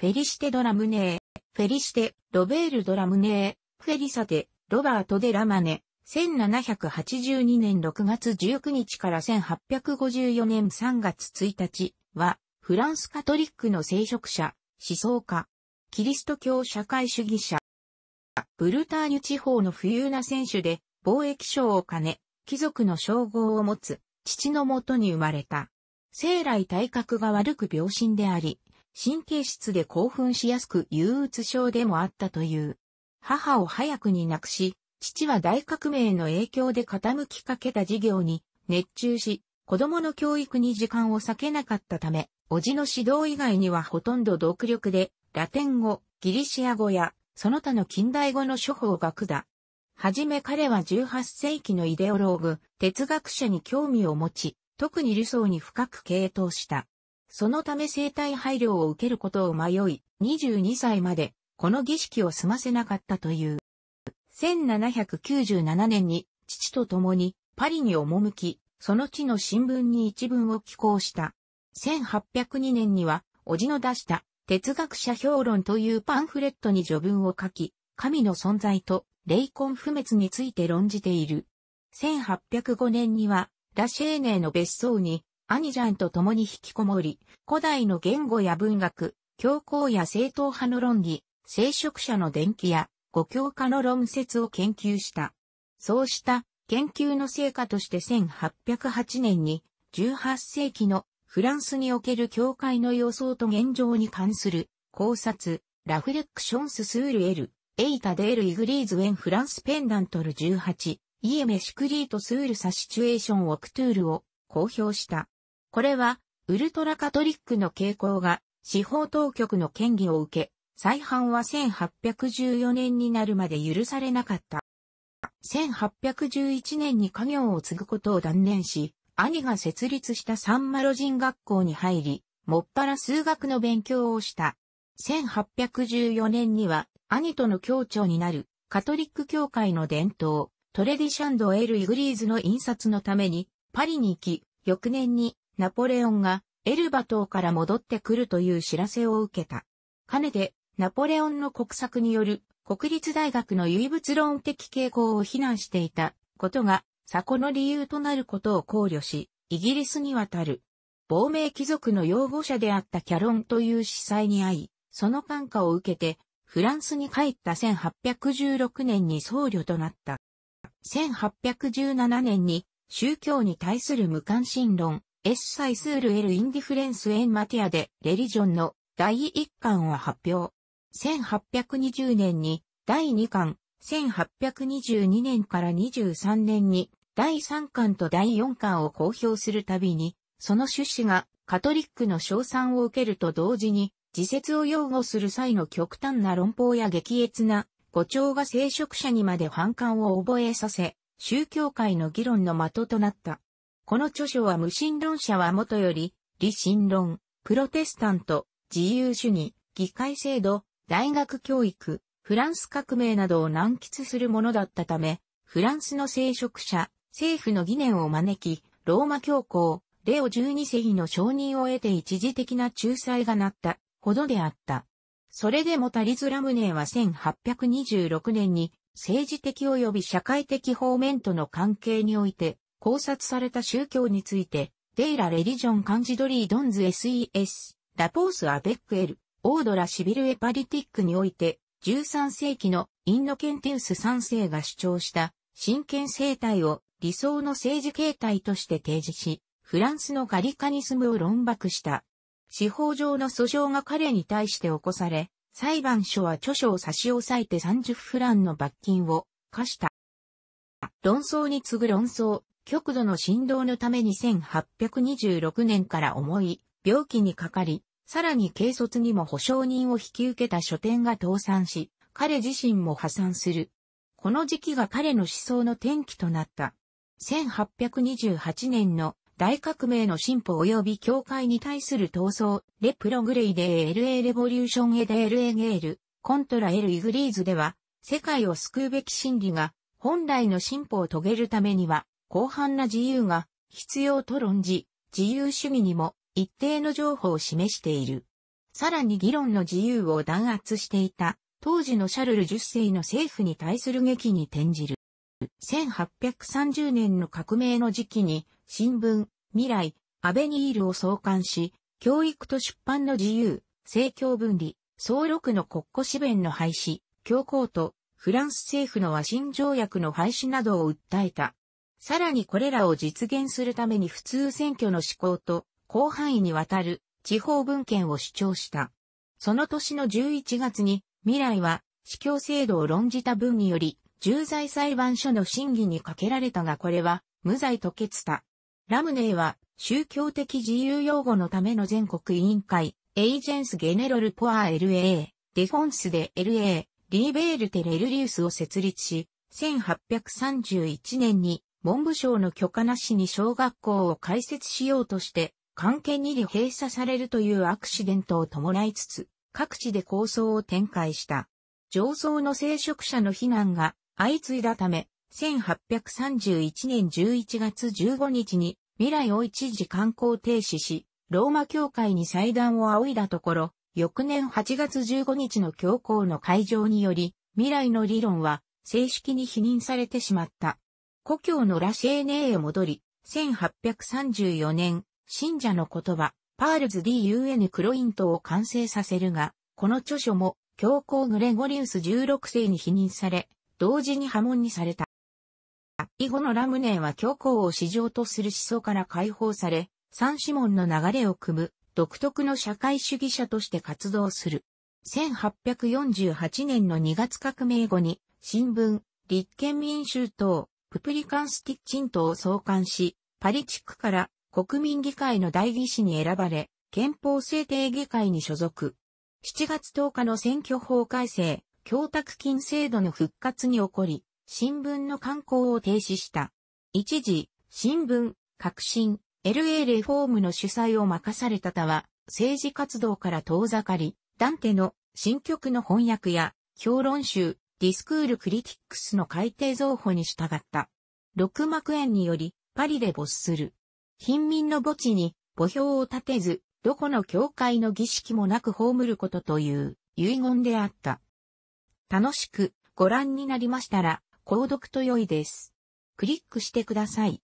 フェリシテ・ドラムネー、フェリシテ、ロベール・ドラムネー、フェリサテ、ロバート・デ・ラマネ、1782年6月19日から1854年3月1日は、フランスカトリックの聖職者、思想家、キリスト教社会主義者、ブルターニュ地方の富裕な選手で、貿易賞を兼ね、貴族の称号を持つ、父のもとに生まれた。生来体格が悪く病身であり、神経質で興奮しやすく憂鬱症でもあったという。母を早くに亡くし、父は大革命の影響で傾きかけた事業に熱中し、子供の教育に時間を割けなかったため、叔父の指導以外にはほとんど独力で、ラテン語、ギリシア語や、その他の近代語の処方がだ。はじめ彼は18世紀のイデオローグ、哲学者に興味を持ち、特に理想に深く傾倒した。そのため生体配慮を受けることを迷い、22歳までこの儀式を済ませなかったという。1797年に父と共にパリに赴き、その地の新聞に一文を寄稿した。1802年には、叔父の出した哲学者評論というパンフレットに序文を書き、神の存在と霊魂不滅について論じている。1805年には、ラシェーネの別荘に兄ジャンと共に引きこもり、古代の言語や文学、教皇や正統派の論議、聖職者の伝記や、語教科の論説を研究した。そうした研究の成果として1808年に18世紀のフランスにおける教会の予想と現状に関する考察、ラフレクションススールエル、エイタデールイグリーズウェンフランスペンダントル18、イエメシクリートスールサシチュエーションオクトゥールを公表した。これは、ウルトラカトリックの傾向が、司法当局の権威を受け、再犯は1814年になるまで許されなかった。1811年に家業を継ぐことを断念し、兄が設立したサンマロ人学校に入り、もっぱら数学の勉強をした。1814年には、兄との協調になる、カトリック教会の伝統、トレディシャンド・エル・イグリーズの印刷のために、パリに行き、翌年にナポレオンがエルバ島から戻ってくるという知らせを受けた。かねて、ナポレオンの国策による国立大学の唯物論的傾向を非難していたことが、そこの理由となることを考慮し、イギリスに渡る。亡命貴族の擁護者であったキャロンという司祭に会い、その感化を受けて、フランスに帰った1816年に僧侶となった。1817年に宗教に対する無関心論、エッサイスールエル・インディフレンス・エン・マティアで、レリジョンの第1巻を発表。1820年に第2巻、1822年から23年に第3巻と第4巻を公表するたびに、その趣旨がカトリックの称賛を受けると同時に、自説を擁護する際の極端な論法や激烈な誤調が聖職者にまで反感を覚えさせ、宗教界の議論の的となった。この著書は無神論者はもとより、理神論、プロテスタント、自由主義、議会制度、大学教育、フランス革命などを難喫するものだったため、フランスの聖職者、政府の疑念を招き、ローマ教皇、レオ12世の承認を得て一時的な仲裁がなったほどであった。それでもタリズ・ラムネーは1826年に政治的及び社会的方面との関係において考察された宗教について、デイラ・レリジョン・カンジドリー・ドンズ・ SES、ラポース・アベック・エル、オードラ・シビル・エパリティックにおいて、13世紀のインノケンテウス3世が主張した神権生態を理想の政治形態として提示し、フランスのガリカニスムを論爆した。司法上の訴訟が彼に対して起こされ、裁判所は著書を差し押さえて30フランの罰金を課した。論争に次ぐ論争、極度の振動のために1826年から重い病気にかかり、さらに軽率にも保証人を引き受けた書店が倒産し、彼自身も破産する。この時期が彼の思想の転機となった。1828年の大革命の進歩及び教会に対する闘争、レプログレイデー LA レボリューションエデールエゲール、コントラエルイグリーズでは、世界を救うべき真理が、本来の進歩を遂げるためには、広範な自由が必要と論じ、自由主義にも一定の譲歩を示している。さらに議論の自由を弾圧していた、当時のシャルル10世の政府に対する劇に転じる。1830年の革命の時期に、新聞、未来、アベニールを創刊し、教育と出版の自由、政教分離、総録の国庫支弁の廃止、教皇とフランス政府の和親条約の廃止などを訴えた。さらにこれらを実現するために普通選挙の施行と広範囲にわたる地方分権を主張した。その年の11月に未来は司教制度を論じた文により重罪裁判所の審議にかけられたがこれは無罪と決た。ラムネーは宗教的自由擁護のための全国委員会エージェンス・ゲネロル・ポア LA、デフォンスで LA、リーベールテ・レルリウスを設立し、1831年に文部省の許可なしに小学校を開設しようとして、関係に閉鎖されるというアクシデントを伴いつつ、各地で構想を展開した。上層の聖職者の避難が相次いだため、1831年11月15日に未来を一時観光停止し、ローマ教会に祭壇を仰いだところ、翌年8月15日の教皇の会場により、未来の理論は正式に否認されてしまった。故郷のラシェーネーへ戻り、1834年、信者の言葉、パールズ DUN クロイントを完成させるが、この著書も、教皇グレゴリウス16世に否認され、同時に破門にされた。以後のラムネーは教皇を市場とする思想から解放され、三指紋の流れを組む、独特の社会主義者として活動する。1848年の2月革命後に、新聞、立憲民衆党、ププリカンスティッチントを創刊し、パリ地区から国民議会の代議士に選ばれ、憲法制定議会に所属。7月10日の選挙法改正、供託金制度の復活に起こり、新聞の刊行を停止した。一時、新聞、革新、LA レフォームの主催を任された他は、政治活動から遠ざかり、ダンテの新曲の翻訳や評論集、ディスクールクリティックスの改定造法に従った。六幕園により、パリで没する。貧民の墓地に、墓標を立てず、どこの教会の儀式もなく葬ることという遺言であった。楽しくご覧になりましたら、購読と良いです。クリックしてください。